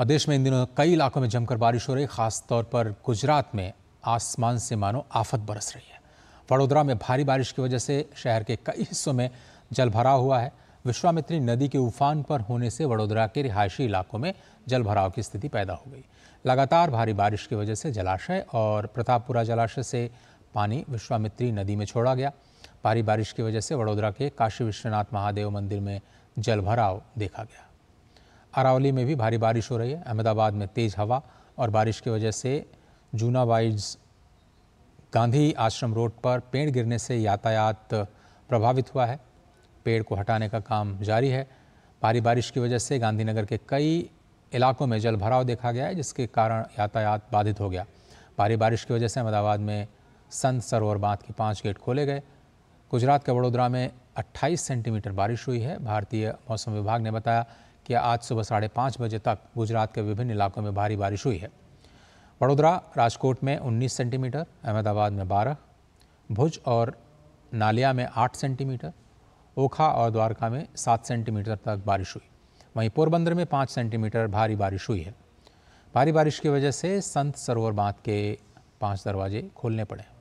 और देश में इन दिनों कई इलाकों में जमकर बारिश हो रही खासतौर पर गुजरात में आसमान से मानो आफत बरस रही है वडोदरा में भारी बारिश की वजह से शहर के कई हिस्सों में जल भराव हुआ है विश्वामित्री नदी के उफान पर होने से वडोदरा के रिहायशी इलाकों में जल भराव की स्थिति पैदा हो गई लगातार भारी बारिश की वजह से जलाशय और प्रतापपुरा जलाशय से पानी विश्वामित्री नदी में छोड़ा गया भारी बारिश की वजह से वडोदरा के काशी विश्वनाथ महादेव मंदिर में जल भराव देखा गया अरावली में भी भारी बारिश हो रही है अहमदाबाद में तेज़ हवा और बारिश की वजह से जूना वाइज गांधी आश्रम रोड पर पेड़ गिरने से यातायात प्रभावित हुआ है पेड़ को हटाने का काम जारी है भारी बारिश की वजह से गांधीनगर के कई इलाकों में जल भराव देखा गया है जिसके कारण यातायात बाधित हो गया भारी बारिश की वजह से अहमदाबाद में संत सरोवर बांध के पाँच गेट खोले गए गुजरात के वडोदरा में 28 सेंटीमीटर बारिश हुई है भारतीय मौसम विभाग ने बताया कि आज सुबह साढ़े पाँच बजे तक गुजरात के विभिन्न इलाकों में भारी बारिश हुई है वडोदरा राजकोट में 19 सेंटीमीटर अहमदाबाद में 12, भुज और नालिया में 8 सेंटीमीटर ओखा और द्वारका में 7 सेंटीमीटर तक बारिश हुई वहीं पोरबंदर में 5 सेंटीमीटर भारी बारिश हुई है भारी बारिश की वजह से संत सरोवर बांध के पाँच दरवाजे खोलने पड़े